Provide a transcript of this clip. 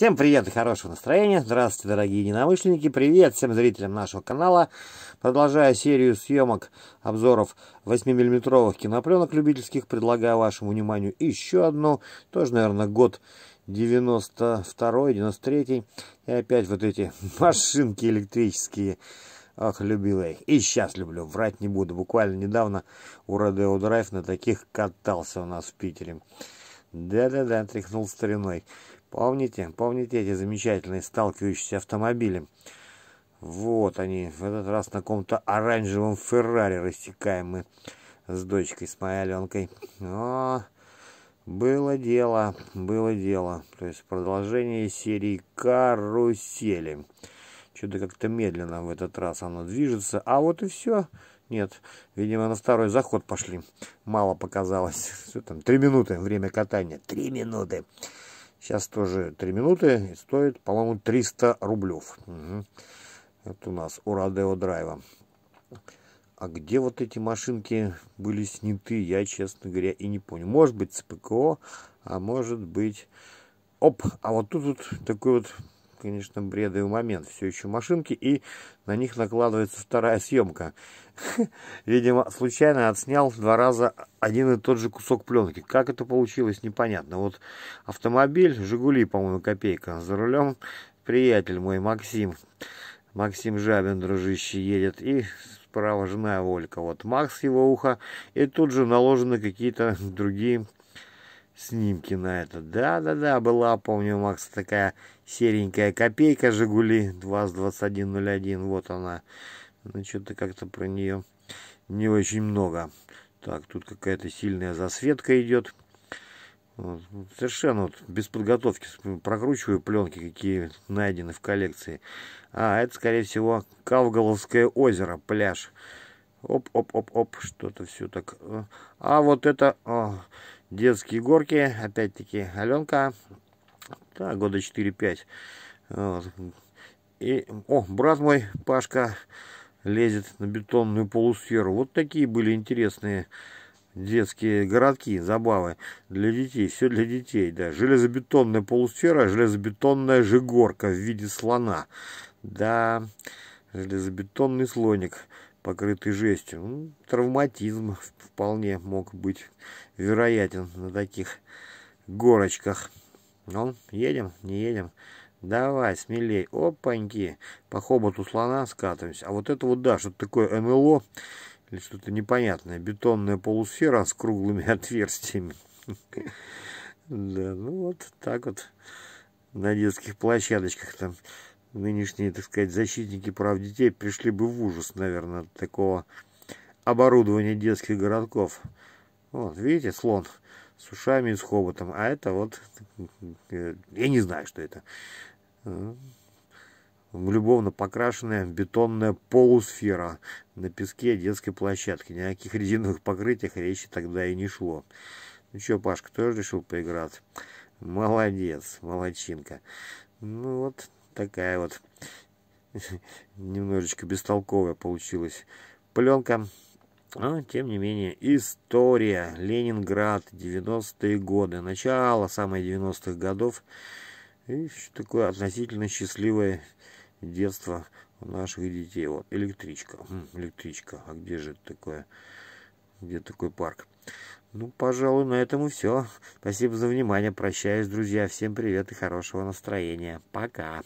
Всем привет и хорошего настроения. Здравствуйте, дорогие единомышленники. Привет всем зрителям нашего канала. Продолжая серию съемок обзоров 8-миллиметровых кинопленок любительских, предлагаю вашему вниманию еще одну. Тоже, наверное, год 92-93. И опять вот эти машинки электрические. Ах, любила их. И сейчас люблю, врать не буду. Буквально недавно у Rodeo Drive на таких катался у нас в Питере. Да-да-да, тряхнул стариной. Помните, помните эти замечательные сталкивающиеся автомобили? Вот они, в этот раз на каком-то оранжевом Феррари рассекаем мы с дочкой, с моей Аленкой. Но было дело, было дело. То есть продолжение серии «Карусели». Что-то как-то медленно в этот раз оно движется. А вот и все. Нет, видимо, на второй заход пошли. Мало показалось. Все там, три минуты время катания. Три минуты. Сейчас тоже 3 минуты и стоит, по-моему, 300 рублев. Угу. Это у нас у Радео Драйва. А где вот эти машинки были сняты, я, честно говоря, и не понял. Может быть, ЦПКО, а может быть... Оп, а вот тут вот такой вот конечно, бредовый момент. Все еще машинки, и на них накладывается вторая съемка. Видимо, случайно отснял два раза один и тот же кусок пленки. Как это получилось, непонятно. Вот автомобиль, Жигули, по-моему, копейка, за рулем приятель мой Максим. Максим Жабин, дружище, едет. И справа жена Олька. Вот Макс его ухо. И тут же наложены какие-то другие снимки на это. Да-да-да, была, помню, у Макса такая серенькая копейка Жигули 202101. Вот она. Ну, что-то как-то про нее не очень много. Так, тут какая-то сильная засветка идет. Вот. Совершенно вот без подготовки прокручиваю пленки, какие найдены в коллекции. А, это, скорее всего, Кавголовское озеро, пляж. Оп-оп-оп-оп, что-то все так. Э. А вот это о, детские горки, опять-таки, Аленка. Да, года 4-5. Вот. И, о, брат мой, Пашка, лезет на бетонную полусферу. Вот такие были интересные детские городки, забавы для детей, все для детей, да. Железобетонная полусфера, железобетонная же горка в виде слона, да, железобетонный слоник покрытый жестью. Ну, травматизм вполне мог быть вероятен на таких горочках. Ну, едем, не едем. Давай, смелей. Опаньки. По хоботу слона скатываемся. А вот это вот, да, что-то такое МЛО или что-то непонятное. Бетонная полусфера с круглыми отверстиями. Да, ну вот так вот на детских площадочках там нынешние, так сказать, защитники прав детей пришли бы в ужас, наверное, от такого оборудования детских городков. Вот, видите, слон с ушами и с хоботом. А это вот, э, я не знаю, что это. Любовно покрашенная бетонная полусфера на песке детской площадки. Ни о каких резиновых покрытиях речи тогда и не шло. Ну что, Пашка, тоже решил поиграть? Молодец, молодчинка. Ну вот, такая вот немножечко бестолковая получилась пленка. Но, тем не менее, история. Ленинград, 90-е годы, начало самой 90-х годов. И такое относительно счастливое детство наших детей. Вот, электричка. Хм, электричка. А где же такое? Где такой парк? Ну, пожалуй, на этом и все. Спасибо за внимание. Прощаюсь, друзья. Всем привет и хорошего настроения. Пока.